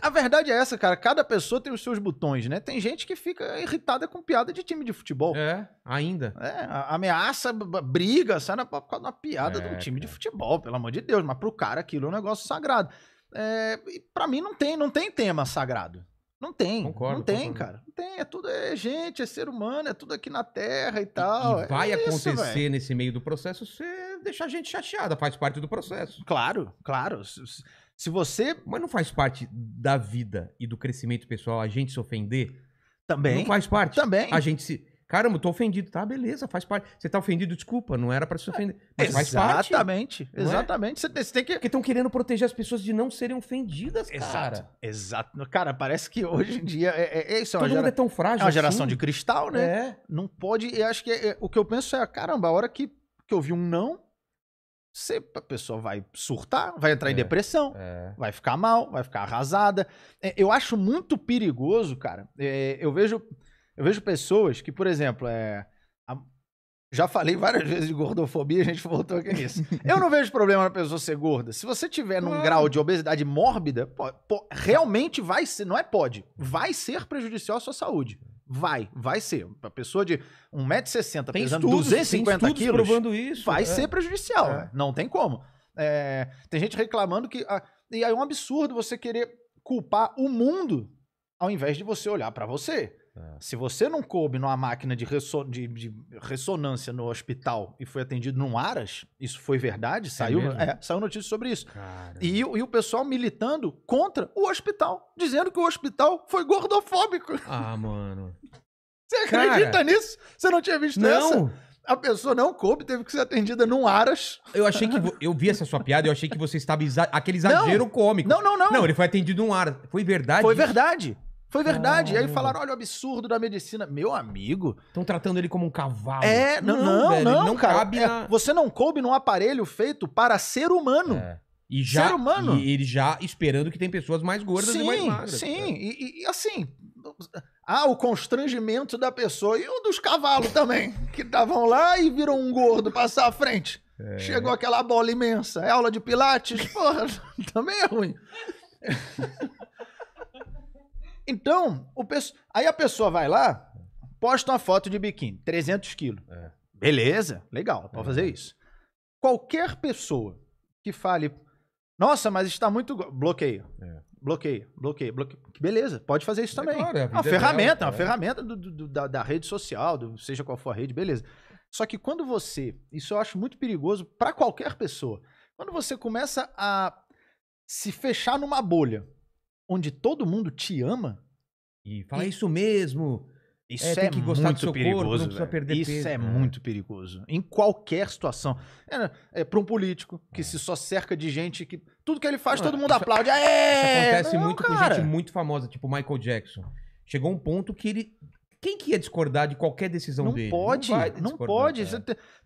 a verdade é essa, cara. Cada pessoa tem os seus botões, né? Tem gente que fica irritada com piada de time de futebol. É, ainda. É, ameaça, briga, sai na, por causa de uma piada é, de um é, time de futebol, pelo amor de Deus. Mas pro cara aquilo é um negócio sagrado. É, e pra mim não tem, não tem tema sagrado. Não tem. Concordo, não tem, concordo. cara. Não tem. É tudo é gente, é ser humano, é tudo aqui na Terra e tal. E, e vai é acontecer isso, nesse meio do processo ser deixar a gente chateada, faz parte do processo. Claro, claro. Se você. Mas não faz parte da vida e do crescimento pessoal a gente se ofender? Também. Não faz parte. Também. A gente se. Caramba, tô ofendido. Tá, beleza, faz parte. Você tá ofendido, desculpa, não era para se é, ofender. Mas faz parte. Exatamente, é? exatamente. É? Você, tem que. Porque estão querendo proteger as pessoas de não serem ofendidas, cara. Exato. Exato. Cara, parece que hoje em dia. É, é, é isso é Todo gera... mundo é tão frágil. É uma geração assim. de cristal, né? É. Não pode. Eu acho que é, o que eu penso é, ah, caramba, a hora que, que eu vi um não, você, a pessoa vai surtar, vai entrar é, em depressão, é. vai ficar mal, vai ficar arrasada. É, eu acho muito perigoso, cara. É, eu, vejo, eu vejo pessoas que, por exemplo, é, a, já falei várias vezes de gordofobia, a gente voltou aqui nisso. Eu não vejo problema na pessoa ser gorda. Se você tiver num não. grau de obesidade mórbida, pô, pô, realmente vai ser, não é pode, vai ser prejudicial à sua saúde. Vai, vai ser. A pessoa de 1,60m pesando estudos, 250 tem quilos provando isso, vai é. ser prejudicial. É. Né? Não tem como. É, tem gente reclamando que. Ah, e aí é um absurdo você querer culpar o mundo ao invés de você olhar para você. É. Se você não coube numa máquina de, de, de, ressonância no hospital e foi atendido num Aras, isso foi verdade, é saiu, é é, saiu notícia sobre isso. E, e, o pessoal militando contra o hospital, dizendo que o hospital foi gordofóbico. Ah, mano. Você Cara, acredita nisso? Você não tinha visto não. essa? A pessoa não coube, teve que ser atendida num Aras. Eu achei que. Eu vi essa sua piada, eu achei que você estava. Exa aquele exagero não, cômico. Não, não, não. Não, ele foi atendido num Aras. Foi verdade? Foi isso? verdade. Foi verdade. Ah, aí falaram, olha o absurdo da medicina. Meu amigo. Estão tratando ele como um cavalo. É, não, não, velho, não, não cara. Cabe na... É, você não coube num aparelho feito para ser humano. É. E já, ser humano. E ele já esperando que tem pessoas mais gordas sim, e mais magras. Sim, né? e, e, assim. ah o constrangimento da pessoa e o dos cavalos também, que estavam lá e viram um gordo passar à frente. É. Chegou aquela bola imensa. É aula de pilates? Porra, também é ruim. Então, o peço... aí a pessoa vai lá, posta uma foto de biquíni, 300 quilos. É. Beleza, legal, pode é. fazer uhum. isso. Qualquer pessoa que fale, nossa, mas está muito. Bloqueio. É. Bloqueio, bloqueio, bloqueio. Beleza, pode fazer isso é também. Claro, é, é uma ferramenta, uma é. ferramenta do, do, da, da, rede social, do, seja qual for a rede, beleza. Só que quando você, isso eu acho muito perigoso para qualquer pessoa, quando você começa a se fechar numa bolha, onde todo mundo te ama. E fala isso mesmo. É, isso é, é muito perigoso. Corpo, isso peso, é né? muito perigoso. Em qualquer situação. É, né? é para um político que é. se só cerca de gente que. Tudo que ele faz, não, todo é, mundo isso, é aplaude. Aê! Isso acontece não, muito cara. com gente muito famosa, tipo Michael Jackson. Chegou um ponto que ele quem que ia discordar de qualquer decisão não dele? Pode, não, não pode, não pode.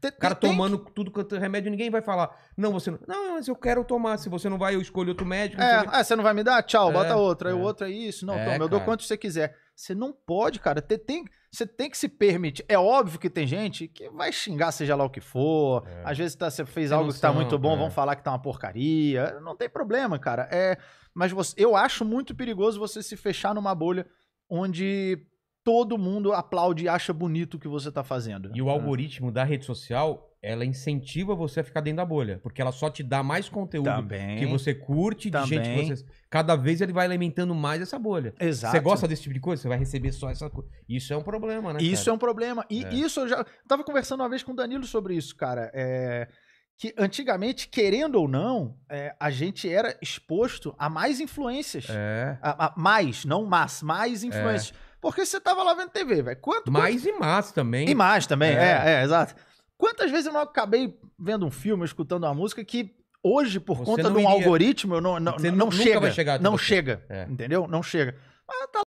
o cara tomando tem... tudo quanto é remédio, ninguém vai falar, não, você não... Não, mas eu quero tomar, se você não vai, eu escolho outro médico. É, ah, você não vai me dar? Tchau, é, bota outra. É. O outro é isso, não, é, toma, eu cara. dou quanto você quiser. Você não pode, cara. Tem, tem, você tem que se permitir. É óbvio que tem gente que vai xingar, seja lá o que for. É. Às vezes tá, você fez tem algo noção, que tá muito bom, é. vão falar que tá uma porcaria. Não tem problema, cara. É, mas você, eu acho muito perigoso você se fechar numa bolha onde todo mundo aplaude e acha bonito o que você está fazendo. E o ah. algoritmo da rede social, ela incentiva você a ficar dentro da bolha, porque ela só te dá mais conteúdo Também. que você curte, de Também. gente que você... Cada vez ele vai alimentando mais essa bolha. Exato. Você gosta desse tipo de coisa? Você vai receber só essa coisa. Isso é um problema, né? Isso cara? é um problema. E é. isso eu já... Eu tava conversando uma vez com o Danilo sobre isso, cara. É que antigamente, querendo ou não, é, a gente era exposto a mais influências. É. A, a mais, não mas, mais influências. É. Porque você tava lá vendo TV, velho. Quanto, Mais quanto... mais também. E mais também, é. é, é, exato. Quantas vezes eu não acabei vendo um filme, escutando uma música que hoje, por você conta de um iria... algoritmo, eu não, não, você não, não chega. Vai chegar não você. chega, é. entendeu? Não chega. Mas tá